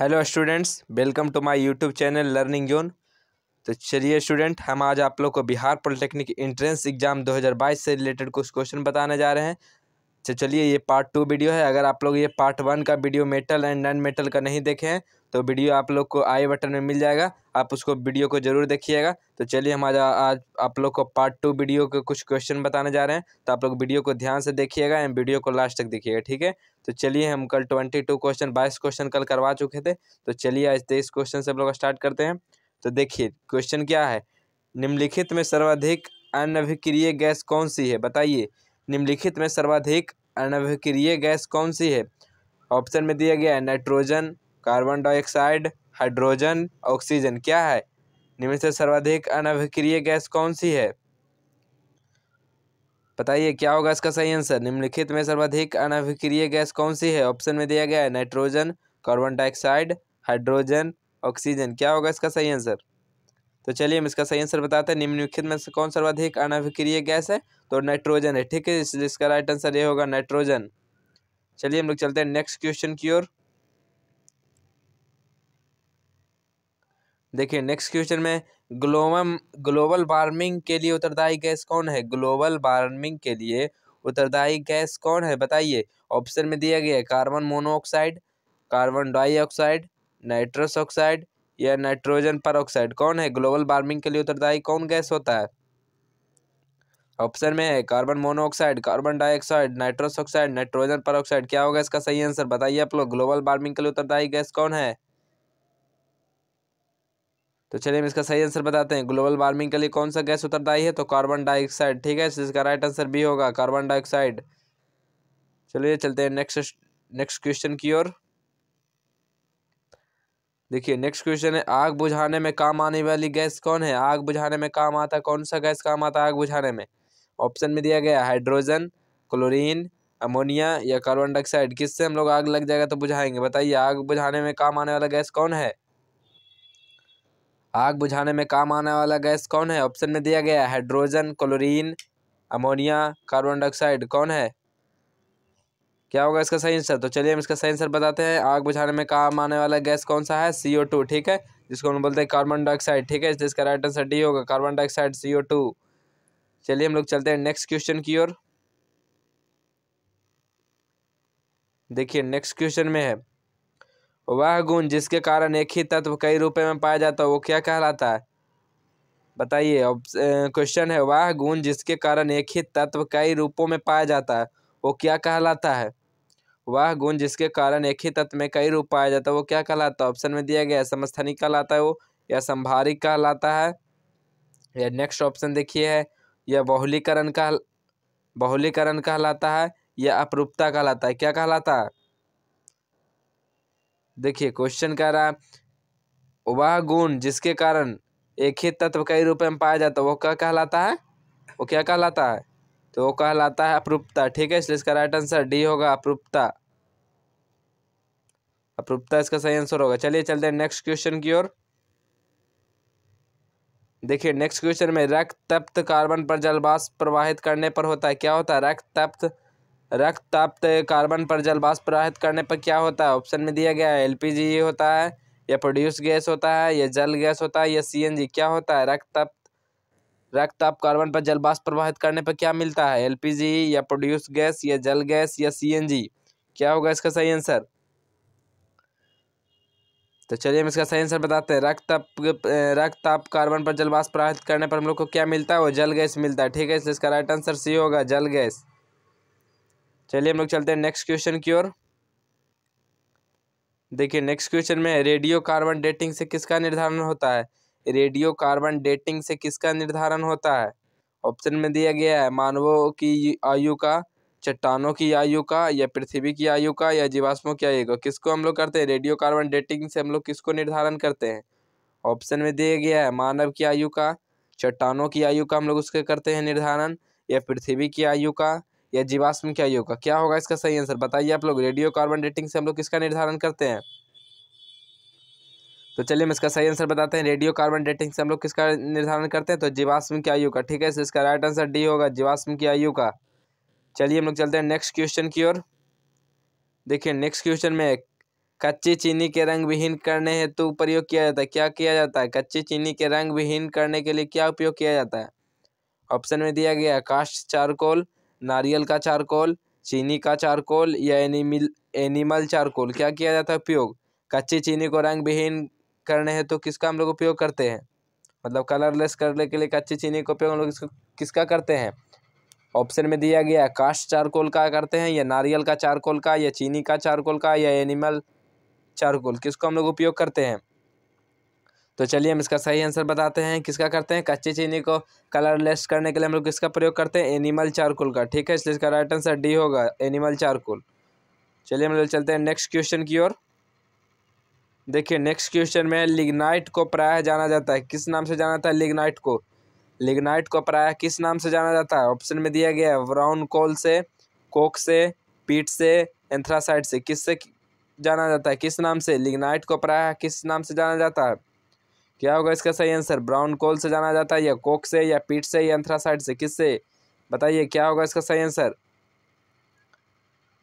hello students welcome to my YouTube channel learning zone तो चलिए student हम आज आप लोग को बिहार पॉलिटेक्निक एंट्रेंस एग्जाम 2022 से रिलेटेड कुछ क्वेश्चन बताने जा रहे हैं तो चलिए ये पार्ट टू वीडियो है अगर आप लोग ये पार्ट वन का video metal and non metal का नहीं देखे हैं तो वीडियो आप लोग को आई बटन में मिल जाएगा आप उसको वीडियो को ज़रूर देखिएगा तो चलिए हम आज आज आप लोग को पार्ट टू वीडियो के कुछ क्वेश्चन बताने जा रहे हैं तो आप लोग वीडियो को ध्यान से देखिएगा एंड वीडियो को लास्ट तक देखिएगा ठीक है तो चलिए हम कल ट्वेंटी टू क्वेश्चन बाईस क्वेश्चन कल करवा चुके थे तो चलिए आज तेईस क्वेश्चन से हम लोग स्टार्ट करते हैं तो देखिए क्वेश्चन क्या है निम्नलिखित में सर्वाधिक अनभिक्रिय गैस कौन सी है बताइए निम्नलिखित में सर्वाधिक अनभिक्रिय गैस कौन सी है ऑप्शन में दिया गया है nitrogen carbon dioxide hydrogen oxygen क्या है निम्न से सर्वाधिक अनभिक्रिय गैस कौन सी है बताइए क्या होगा इसका सही आंसर निम्नलिखित में सर्वाधिक अनभिक्रिय गैस कौन सी है ऑप्शन में दिया गया है nitrogen carbon dioxide hydrogen oxygen क्या होगा इसका सही आंसर तो चलिए हम इसका सही आंसर बताते हैं निम्नलिखित में कौन सर्वाधिक अनभिक्रिय गैस है तो नाइट्रोजन है ठीक है इसलिए इसका राइट आंसर ये होगा नाइट्रोजन चलिए हम लोग चलते हैं नेक्स्ट क्वेश्चन की ओर देखिए नेक्स्ट क्वेश्चन में ग्लोबम ग्लोबल वार्मिंग के लिए उत्तरदायी गैस कौन है ग्लोबल वार्मिंग के लिए उत्तरदायी गैस कौन है बताइए ऑप्शन में दिया गया है carbon monoxide carbon dioxide nitrous oxide या नाइट्रोजन पर कौन है ग्लोबल वार्मिंग के लिए उत्तरदायी कौन गैस होता है ऑप्शन में है carbon monoxide carbon dioxide nitrous oxide nitrogen पर क्या होगा इसका सही आंसर बताइए आप लोग ग्लोबल वार्मिंग के लिए उत्तरदायी गैस कौन है तो चलिए हम इसका सही आंसर बताते हैं ग्लोबल वार्मिंग के लिए कौन सा गैस उत्तरदायी है तो कार्बन डाइऑक्साइड ठीक है इसका राइट आंसर बी होगा कार्बन डाइऑक्साइड चलिए चलते हैं नेक्स्ट नेक्स्ट क्वेश्चन की ओर देखिए नेक्स्ट क्वेश्चन है आग बुझाने में काम आने वाली गैस कौन है आग बुझाने में काम आता कौन सा गैस काम आता आग बुझाने में ऑप्शन में दिया गया हाइड्रोजन क्लोरीन अमोनिया या कार्बन डाइऑक्साइड किससे हम लोग आग लग जाएगा तो बुझाएंगे बताइए आग बुझाने में काम आने वाला गैस कौन है आग बुझाने में काम आने वाला गैस कौन है ऑप्शन में दिया गया है hydrogen chlorine ammonia carbon dioxide कौन है क्या होगा इसका सही आंसर तो चलिए हम इसका सही आंसर बताते हैं आग बुझाने में काम आने वाला गैस कौन सा है सी ओ टू ठीक है जिसको हम बोलते हैं कार्बन डाइऑक्साइड ठीक है जिसका राइट आंसर डी होगा carbon dioxide C O two चलिए हम लोग चलते हैं नेक्स्ट क्वेश्चन की ओर देखिए नेक्स्ट क्वेश्चन में है वह गुण जिसके कारण एक ही तत्व कई रूपों में पाया जाता है वो क्या कहलाता है बताइए क्वेश्चन है वह गुण जिसके कारण एक ही तत्व कई रूपों में पाया जाता है वो क्या कहलाता है वह गुण जिसके कारण एक ही तत्व में कई रूप पाया जाता है वो क्या कहलाता है ऑप्शन में दिया गया समस्थनी समस्थानी कहलाता है वो या संभारिक कहलाता है या नेक्स्ट ऑप्शन देखिए है यह बहुलीकरण का बहुलीकरण कहलाता है या अपरूपता कहलाता है क्या कहलाता है देखिए क्वेश्चन कह रहा है वह गुण जिसके कारण एक ही तत्व कई रूप में पाया जाता है वो क्या कहलाता है वो क्या कहलाता है तो वो कहलाता है अपरूपता ठीक है इसलिए इसका राइट आंसर डी होगा अपरूपता अपरूपता इसका सही आंसर होगा चलिए चलते हैं नेक्स्ट क्वेश्चन की ओर देखिए नेक्स्ट क्वेश्चन में रक्त तप्त कार्बन पर जलवाष्प प्रवाहित करने पर होता है क्या होता है रक्त तप्त रक्त ताप कार्बन पर जल बाष्प प्रवाहित करने पर क्या होता है ऑप्शन में दिया गया है एल होता है या प्रोड्यूस गैस होता है या जल गैस होता है या सी क्या होता है रक्त ताप रक्त ताप कार्बन पर जल बाष्प प्रवाहित करने पर क्या मिलता है एल या प्रोड्यूस गैस या जल गैस या सी क्या होगा इसका सही आंसर तो चलिए हम इसका सही आंसर बताते हैं रक्त ताप रक्त ताप कार्बन पर जल बाष्प प्रवाहित करने पर हम लोग को क्या मिलता है वो जल गैस मिलता है ठीक है इसलिए इसका राइट आंसर सी होगा जल गैस चलिए हम लोग चलते हैं नेक्स्ट क्वेश्चन की ओर देखिए नेक्स्ट क्वेश्चन में रेडियो कार्बन डेटिंग से किसका निर्धारण होता है रेडियो कार्बन डेटिंग से किसका निर्धारण होता है ऑप्शन में दिया गया है मानवों की आयु का चट्टानों की आयु का या पृथ्वी की आयु का या जीवाश्मों की आयु का किसको हम लोग करते हैं रेडियो कार्बन डेटिंग से हम लोग किसको निर्धारण करते हैं ऑप्शन में दिया गया है मानव की आयु का चट्टानों की आयु का हम लोग उसके करते हैं निर्धारण या पृथ्वी की आयु का या जीवाश्म क्या होगा का क्या होगा इसका सही आंसर बताइए आप लोग रेडियो कार्बन डेटिंग से हम लोग किसका निर्धारण करते हैं तो चलिए हम इसका सही आंसर बताते हैं रेडियो कार्बन डेटिंग से हम लोग किसका निर्धारण करते हैं तो जीवाश्म की आयु का ठीक है इसका राइट आंसर डी होगा जीवाश्म की आयु का चलिए हम लोग चलते हैं नेक्स्ट क्वेश्चन की ओर देखिए नेक्स्ट क्वेश्चन में कच्ची चीनी के रंग विहीन करने हेतु प्रयोग किया जाता है क्या किया जाता है कच्ची चीनी के रंग विहीन करने के लिए क्या उपयोग किया जाता है ऑप्शन में दिया गया कास्ट चारकोल नारियल का चारकोल चीनी का चारकोल या एनिमिल एनिमल चारकोल क्या किया जाता है उपयोग कच्ची चीनी को रंग विहीन करने हैं तो किसका हम लोग उपयोग करते हैं मतलब कलरलेस करने के लिए कच्ची चीनी का उपयोग हम लोग किसका करते हैं ऑप्शन में दिया गया है कास्ट चारकोल का करते हैं या नारियल का चारकोल का या चीनी का चारकोल का या एनिमल चारकोल किसको हम लोग उपयोग करते हैं तो चलिए हम इसका सही आंसर बताते हैं किसका करते हैं कच्ची चीनी को कलरलेस करने के लिए हम लोग किसका प्रयोग करते हैं एनिमल चारकुल का ठीक है इसलिए इसका राइट आंसर डी होगा एनिमल चारकुल चलिए हम लोग चलते हैं नेक्स्ट क्वेश्चन की ओर देखिए नेक्स्ट क्वेश्चन में लिग्नाइट को प्रायः जाना जाता है किस नाम से जाना जाता है लिग्नाइट को लिग्नाइट को प्रायः किस नाम से जाना जाता है ऑप्शन में दिया गया है ब्राउन कोल से कोक से पीट से एंथ्रासाइड से किस से जाना जाता है किस नाम से लिग्नाइट को प्रायः किस नाम से जाना जाता है क्या होगा इसका सही आंसर ब्राउन कोल से जाना जाता है या कोक से या पीट से या एंथ्रासाइड से किससे बताइए क्या होगा इसका सही आंसर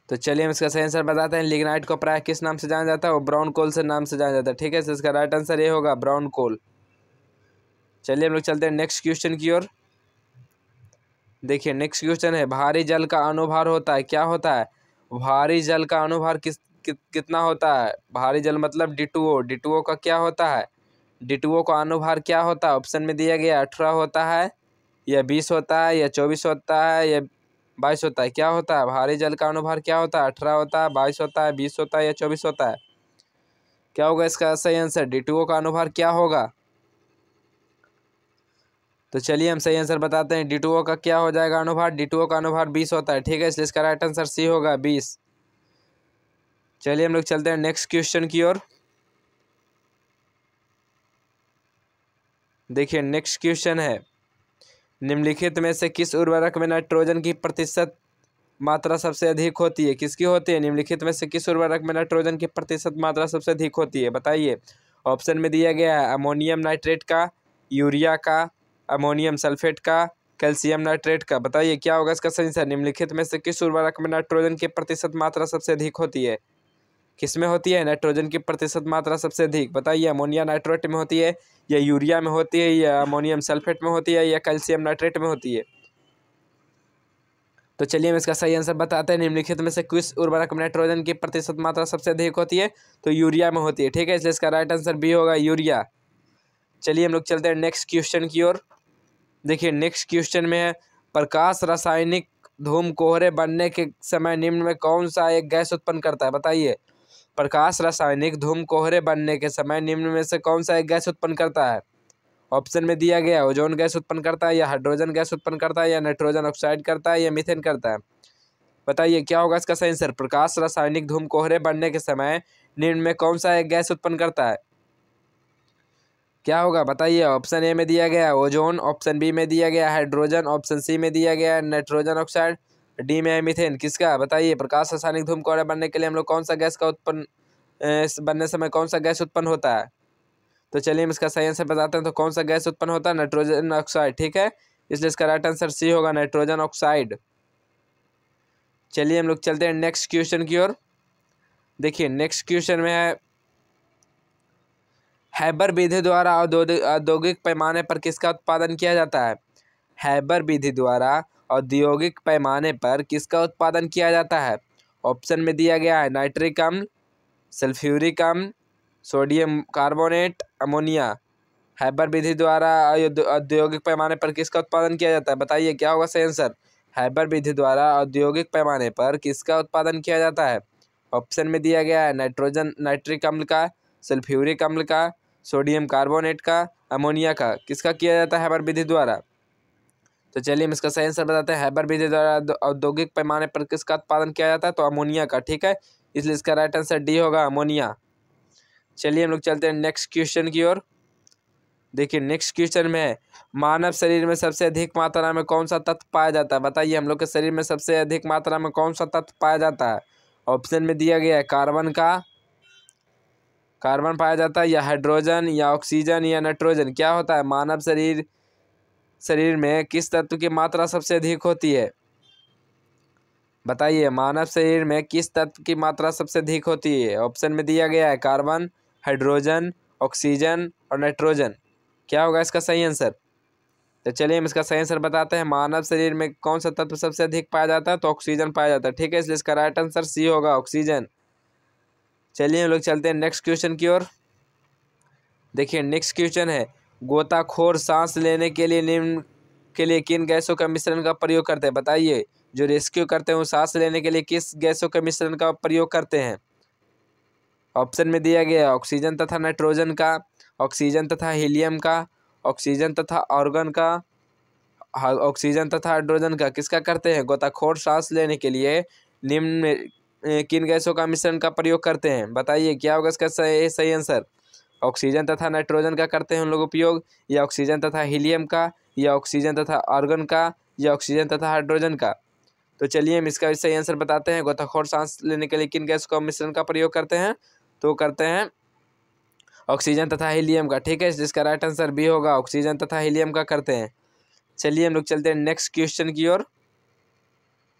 तो चलिए हम इसका सही आंसर बताते हैं लिग्नाइट को प्राय किस नाम से जाना जाता है वो ब्राउन कोल से नाम से जाना जाता है ठीक है सर इसका राइट आंसर ये होगा ब्राउन कोल चलिए हम लोग चलते हैं नेक्स्ट क्वेश्चन की ओर देखिए नेक्स्ट क्वेश्चन है भारी जल का अनुभार होता है क्या होता है भारी जल का अनुभार किस कि, कितना होता है भारी जल मतलब डिटुओ डिटुओ का क्या होता है डिटुओ का अनुभार क्या होता है ऑप्शन में दिया गया अठारह होता है या बीस होता है या चौबीस होता है या बाईस होता है क्या होता है भारी जल का अनुभार क्या होता है अठारह होता है बाईस होता है बीस होता है या चौबीस होता है क्या होगा इसका सही आंसर डिटुओ का अनुभार क्या होगा तो चलिए हम सही आंसर बताते हैं डिटुओ का क्या हो जाएगा अनुभार डिटुओ का अनुभार बीस होता है ठीक है इसलिए इसका राइट आंसर सी होगा बीस चलिए हम लोग चलते हैं नेक्स्ट क्वेश्चन की ओर देखिए नेक्स्ट क्वेश्चन है निम्नलिखित में से किस उर्वरक में नाइट्रोजन की प्रतिशत मात्रा सबसे अधिक होती है किसकी होती है निम्नलिखित में से किस उर्वरक में नाइट्रोजन की प्रतिशत मात्रा सबसे अधिक होती है बताइए ऑप्शन में दिया गया है अमोनियम नाइट्रेट का यूरिया का अमोनियम सल्फेट का कैल्शियम नाइट्रेट का बताइए क्या होगा इसका सही निम्नलिखित में से किस उर्वरक में नाइट्रोजन की प्रतिशत मात्रा सबसे अधिक होती है किसमें होती है नाइट्रोजन की प्रतिशत मात्रा सबसे अधिक बताइए अमोनिया नाइट्रेट में होती है या यूरिया में होती है या अमोनियम सल्फेट में होती है या कैल्शियम नाइट्रेट में होती है तो चलिए हम इसका सही आंसर बताते हैं निम्नलिखित में से किस उर्वरक में नाइट्रोजन की प्रतिशत मात्रा सबसे अधिक होती है तो यूरिया में होती है ठीक है इसलिए इसका राइट आंसर बी होगा यूरिया चलिए हम लोग चलते हैं नेक्स्ट क्वेश्चन की ओर देखिए नेक्स्ट क्वेश्चन में है प्रकाश रासायनिक धूम कोहरे बनने के समय निम्न में कौन सा एक गैस उत्पन्न करता है बताइए प्रकाश रासायनिक धूम कोहरे बनने के समय निम्न में से कौन सा एक गैस उत्पन्न करता है ऑप्शन में दिया गया ओजोन गैस उत्पन्न करता है या हाइड्रोजन गैस उत्पन्न करता है या नाइट्रोजन ऑक्साइड करता है या मिथेन करता है बताइए क्या होगा इसका सही आंसर प्रकाश रासायनिक धूम कोहरे बनने के समय निम्न में कौन सा एक गैस उत्पन्न करता है क्या होगा बताइए ऑप्शन ए में दिया गया ओजोन ऑप्शन बी में दिया गया हाइड्रोजन ऑप्शन सी में दिया गया नाइट्रोजन ऑक्साइड डी में है मिथेन किसका बताइए प्रकाश रासायनिक धूम कोहरा बनने के लिए हम लोग कौन सा गैस का उत्पन्न बनने समय कौन सा गैस उत्पन्न होता है तो चलिए हम इसका सही आंसर बताते हैं तो कौन सा गैस उत्पन्न होता है नाइट्रोजन ऑक्साइड ठीक है इसलिए इसका राइट आंसर सी होगा नाइट्रोजन ऑक्साइड चलिए हम लोग चलते हैं नेक्स्ट क्वेश्चन की ओर देखिए नेक्स्ट क्वेश्चन में है हैबर विधि द्वारा औद्योगिक पैमाने पर किसका उत्पादन किया जाता है हैबर विधि द्वारा औद्योगिक पैमाने पर किसका उत्पादन किया जाता है ऑप्शन में दिया गया है नाइट्रिक अम्ल सल्फ्यूरिक अम्ल सोडियम कार्बोनेट अमोनिया हैबर विधि द्वारा औद्योगिक पैमाने पर किसका उत्पादन किया जाता है बताइए क्या होगा सही आंसर हैबर विधि द्वारा औद्योगिक पैमाने पर किसका उत्पादन किया जाता है ऑप्शन में दिया गया है नाइट्रोजन नाइट्रिक अम्ल का सल्फ्यूरिक अम्ल का सोडियम कार्बोनेट का अमोनिया का किसका किया जाता है हैबर विधि द्वारा तो चलिए हम इसका सही आंसर बताते हैं हैबर विधि द्वारा औद्योगिक पैमाने पर किसका उत्पादन किया जाता है तो अमोनिया का ठीक है इसलिए इसका राइट आंसर डी होगा अमोनिया चलिए हम लोग चलते हैं नेक्स्ट क्वेश्चन की ओर देखिए नेक्स्ट क्वेश्चन में मानव शरीर में सबसे अधिक मात्रा में कौन सा तत्व पाया जाता है बताइए हम लोग के शरीर में सबसे अधिक मात्रा में कौन सा तत्व पाया जाता है ऑप्शन में दिया गया है कार्बन का कार्बन पाया जाता है या हाइड्रोजन या ऑक्सीजन या नाइट्रोजन क्या होता है मानव शरीर शरीर में किस तत्व की मात्रा सबसे अधिक होती है बताइए मानव शरीर में किस तत्व की मात्रा सबसे अधिक होती है ऑप्शन में दिया गया है कार्बन हाइड्रोजन ऑक्सीजन और नाइट्रोजन क्या होगा इसका सही आंसर तो चलिए हम इसका सही आंसर बताते हैं मानव शरीर में कौन सा तत्व सबसे अधिक पाया जाता है तो ऑक्सीजन पाया जाता है ठीक है इसलिए इसका राइट आंसर सी होगा ऑक्सीजन चलिए हम लोग चलते हैं नेक्स्ट क्वेश्चन की ओर देखिए नेक्स्ट क्वेश्चन है गोताखोर सांस लेने के लिए निम्न के लिए किन गैसों का मिश्रण का प्रयोग करते हैं बताइए जो रेस्क्यू करते हैं वो सांस लेने के लिए किस गैसों के मिश्रण का प्रयोग करते हैं ऑप्शन में दिया गया ऑक्सीजन तथा नाइट्रोजन का ऑक्सीजन तथा हीलियम का ऑक्सीजन तथा ऑर्गन का ऑक्सीजन तथा हाइड्रोजन का किसका करते हैं गोताखोर सांस लेने के लिए निम्न किन गैसों का मिश्रण का प्रयोग करते हैं बताइए क्या होगा इसका सही सही आंसर ऑक्सीजन तथा नाइट्रोजन का करते हैं उन लोग उपयोग या ऑक्सीजन तथा हीलियम का या ऑक्सीजन तथा ऑर्गन का या ऑक्सीजन तथा हाइड्रोजन का तो चलिए हम इसका सही आंसर बताते हैं गोताखोर सांस लेने के लिए किन गैस का मिश्रण का प्रयोग करते हैं तो करते हैं ऑक्सीजन तथा हीलियम का ठीक है जिसका राइट आंसर बी होगा ऑक्सीजन तथा हीलियम का करते हैं चलिए हम लोग चलते हैं नेक्स्ट क्वेश्चन की ओर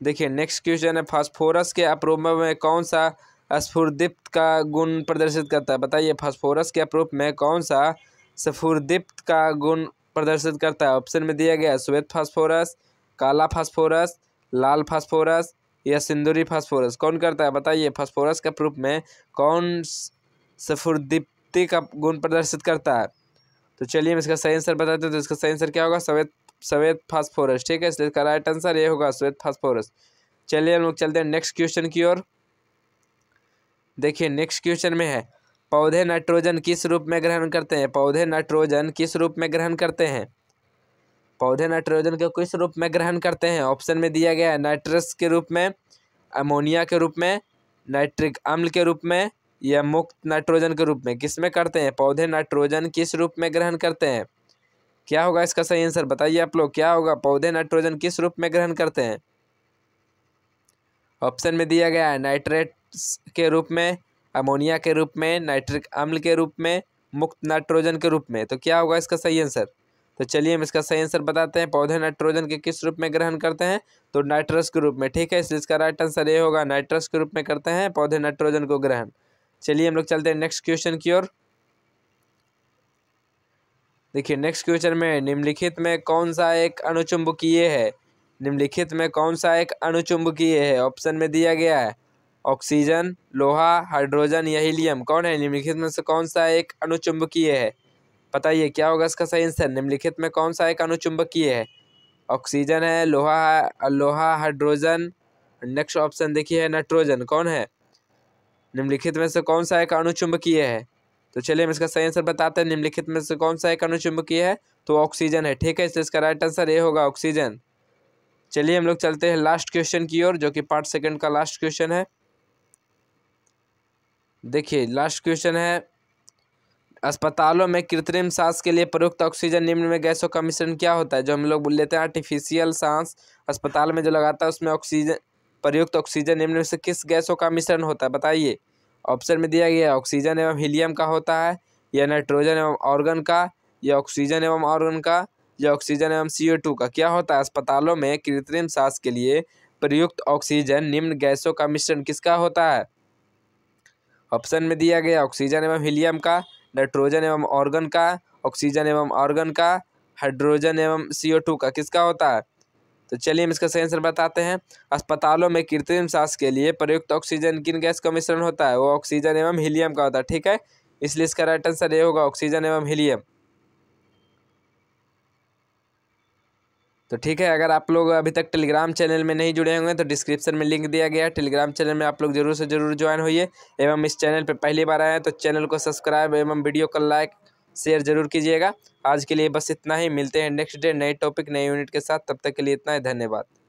देखिए नेक्स्ट क्वेश्चन है फास्फोरस के अप्रोमा में कौन सा स्फुरदीप्त का गुण प्रदर्शित करता है बताइए फास्फोरस के अपरूप में कौन सा स्फुरदीप्त का गुण प्रदर्शित करता है ऑप्शन में दिया गया श्वेत फास्फोरस काला फास्फोरस लाल फास्फोरस या सिंदूरी फास्फोरस कौन करता है बताइए फास्फोरस के प्रूफ में कौन सफुरदीप्ति का गुण प्रदर्शित करता है तो चलिए हम इसका सही आंसर बताते हैं तो इसका सही आंसर क्या होगा श्वेत श्वेत फास्फोरस ठीक है इसलिए इसका राइट आंसर ये होगा श्वेत फास्फोरस चलिए हम लोग चलते हैं नेक्स्ट क्वेश्चन की ओर देखिए नेक्स्ट क्वेश्चन में है पौधे नाइट्रोजन किस रूप में ग्रहण करते हैं पौधे नाइट्रोजन किस रूप में ग्रहण करते हैं पौधे नाइट्रोजन को किस रूप में ग्रहण करते हैं ऑप्शन में दिया गया है नाइट्रस के रूप में अमोनिया के रूप में नाइट्रिक अम्ल के रूप में या मुक्त नाइट्रोजन के रूप में किस में करते हैं पौधे नाइट्रोजन किस रूप में ग्रहण करते हैं क्या होगा इसका सही आंसर बताइए आप लोग क्या होगा पौधे नाइट्रोजन किस रूप में ग्रहण करते हैं ऑप्शन में दिया गया है नाइट्रेट के रूप में अमोनिया के रूप में नाइट्रिक अम्ल के रूप में मुक्त नाइट्रोजन के रूप में तो क्या होगा इसका सही आंसर तो चलिए हम इसका सही आंसर बताते हैं पौधे नाइट्रोजन के किस रूप में ग्रहण करते हैं तो नाइट्रस के रूप में ठीक है इसलिए इसका राइट आंसर ये होगा नाइट्रस के रूप में करते हैं पौधे नाइट्रोजन को ग्रहण चलिए हम लोग चलते हैं नेक्स्ट क्वेश्चन की ओर देखिए नेक्स्ट क्वेश्चन में निम्नलिखित में कौन सा एक अनुचुंबकीय है निम्नलिखित में कौन सा एक अनुचुंबकीय है ऑप्शन में दिया गया है ऑक्सीजन लोहा हाइड्रोजन या हीलियम कौन है निम्नलिखित में से कौन सा एक अनुचुंबकीय है बताइए क्या होगा इसका सही आंसर निम्नलिखित में कौन सा एक अनुचुंबकीय है ऑक्सीजन है लोहा लोहा हाइड्रोजन नेक्स्ट ऑप्शन देखिए है नाइट्रोजन कौन है निम्नलिखित में से कौन सा एक अनुचुंबकीय है तो चलिए हम इसका सही आंसर बताते हैं निम्नलिखित में से कौन सा एक अनुचुंबकीय है तो ऑक्सीजन है ठीक है इसलिए इसका राइट आंसर ये होगा ऑक्सीजन चलिए हम लोग चलते हैं लास्ट क्वेश्चन की ओर जो कि पार्ट सेकंड का लास्ट क्वेश्चन है देखिए लास्ट क्वेश्चन है अस्पतालों में कृत्रिम सांस के लिए प्रयुक्त ऑक्सीजन निम्न में गैसों का मिश्रण क्या होता है जो हम लोग बोल लेते हैं आर्टिफिशियल सांस अस्पताल में जो लगाता है उसमें ऑक्सीजन प्रयुक्त ऑक्सीजन निम्न में से किस गैसों का मिश्रण होता है बताइए ऑप्शन में दिया गया है ऑक्सीजन एवं हीलियम का होता है या नाइट्रोजन एवं ऑर्गन का या ऑक्सीजन एवं ऑर्गन का या ऑक्सीजन एवं सी का क्या होता है अस्पतालों में कृत्रिम सांस के लिए प्रयुक्त ऑक्सीजन निम्न गैसों का मिश्रण किसका होता है ऑप्शन में दिया गया ऑक्सीजन एवं हीलियम का नाइट्रोजन एवं ऑर्गन का ऑक्सीजन एवं ऑर्गन का हाइड्रोजन एवं सीओ का किसका होता है तो चलिए हम इसका सही आंसर बताते हैं अस्पतालों में कृत्रिम सांस के लिए प्रयुक्त ऑक्सीजन किन गैस का मिश्रण होता है वो ऑक्सीजन एवं हीलियम का होता है ठीक है इसलिए इसका राइट आंसर ये होगा ऑक्सीजन एवं हीलियम तो ठीक है अगर आप लोग अभी तक टेलीग्राम चैनल में नहीं जुड़े होंगे तो डिस्क्रिप्शन में लिंक दिया गया है टेलीग्राम चैनल में आप लोग जरूर से जरूर ज्वाइन होइए एवं इस चैनल पर पहली बार आए हैं तो चैनल को सब्सक्राइब एवं वीडियो को लाइक शेयर जरूर कीजिएगा आज के लिए बस इतना ही मिलते हैं नेक्स्ट डे नए टॉपिक नए यूनिट के साथ तब तक के लिए इतना ही धन्यवाद